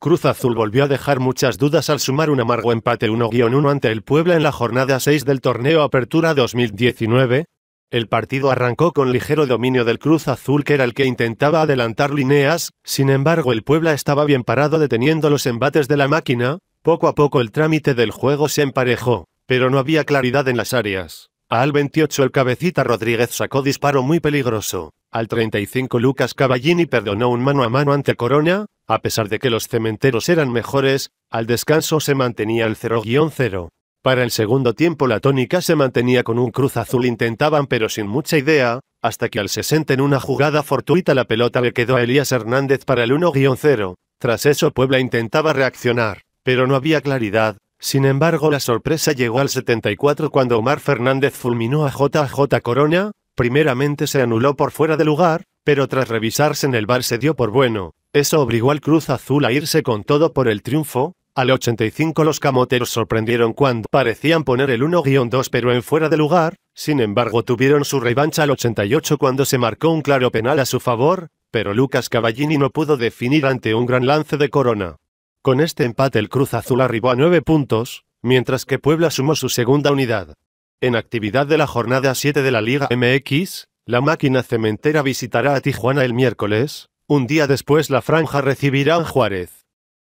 Cruz Azul volvió a dejar muchas dudas al sumar un amargo empate 1-1 ante el Puebla en la jornada 6 del torneo Apertura 2019. El partido arrancó con ligero dominio del Cruz Azul que era el que intentaba adelantar líneas, sin embargo el Puebla estaba bien parado deteniendo los embates de la máquina, poco a poco el trámite del juego se emparejó, pero no había claridad en las áreas. Al 28 el cabecita Rodríguez sacó disparo muy peligroso. Al 35 Lucas Cavallini perdonó un mano a mano ante Corona, a pesar de que los cementeros eran mejores, al descanso se mantenía el 0-0. Para el segundo tiempo la tónica se mantenía con un cruz azul intentaban pero sin mucha idea, hasta que al 60 en una jugada fortuita la pelota le quedó a Elías Hernández para el 1-0. Tras eso Puebla intentaba reaccionar, pero no había claridad. Sin embargo la sorpresa llegó al 74 cuando Omar Fernández fulminó a JJ Corona, primeramente se anuló por fuera de lugar, pero tras revisarse en el bar se dio por bueno. Eso obligó al Cruz Azul a irse con todo por el triunfo. Al 85 los camoteros sorprendieron cuando parecían poner el 1-2 pero en fuera de lugar, sin embargo tuvieron su revancha al 88 cuando se marcó un claro penal a su favor, pero Lucas Cavallini no pudo definir ante un gran lance de Corona. Con este empate el Cruz Azul arribó a 9 puntos, mientras que Puebla sumó su segunda unidad. En actividad de la jornada 7 de la Liga MX, la máquina cementera visitará a Tijuana el miércoles, un día después la franja recibirá a Juárez.